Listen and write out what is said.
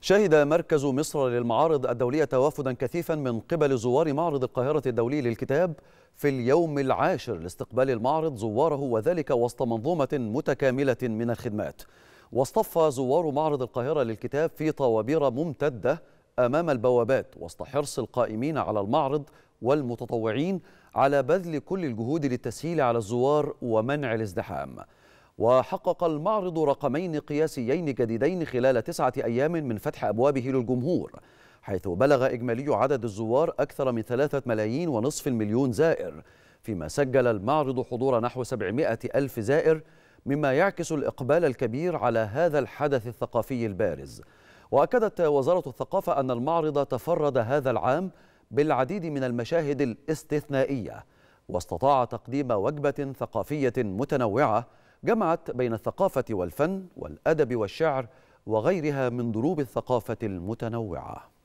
شهد مركز مصر للمعارض الدولية توافدا كثيفا من قبل زوار معرض القاهرة الدولي للكتاب في اليوم العاشر لاستقبال المعرض زواره وذلك وسط منظومة متكاملة من الخدمات واصطف زوار معرض القاهرة للكتاب في طوابير ممتدة أمام البوابات وسط حرص القائمين على المعرض والمتطوعين على بذل كل الجهود للتسهيل على الزوار ومنع الازدحام وحقق المعرض رقمين قياسيين جديدين خلال تسعة أيام من فتح أبوابه للجمهور حيث بلغ إجمالي عدد الزوار أكثر من ثلاثة ملايين ونصف المليون زائر فيما سجل المعرض حضور نحو 700 ألف زائر مما يعكس الإقبال الكبير على هذا الحدث الثقافي البارز وأكدت وزارة الثقافة أن المعرض تفرد هذا العام بالعديد من المشاهد الاستثنائية واستطاع تقديم وجبة ثقافية متنوعة جمعت بين الثقافة والفن والأدب والشعر وغيرها من ضروب الثقافة المتنوعة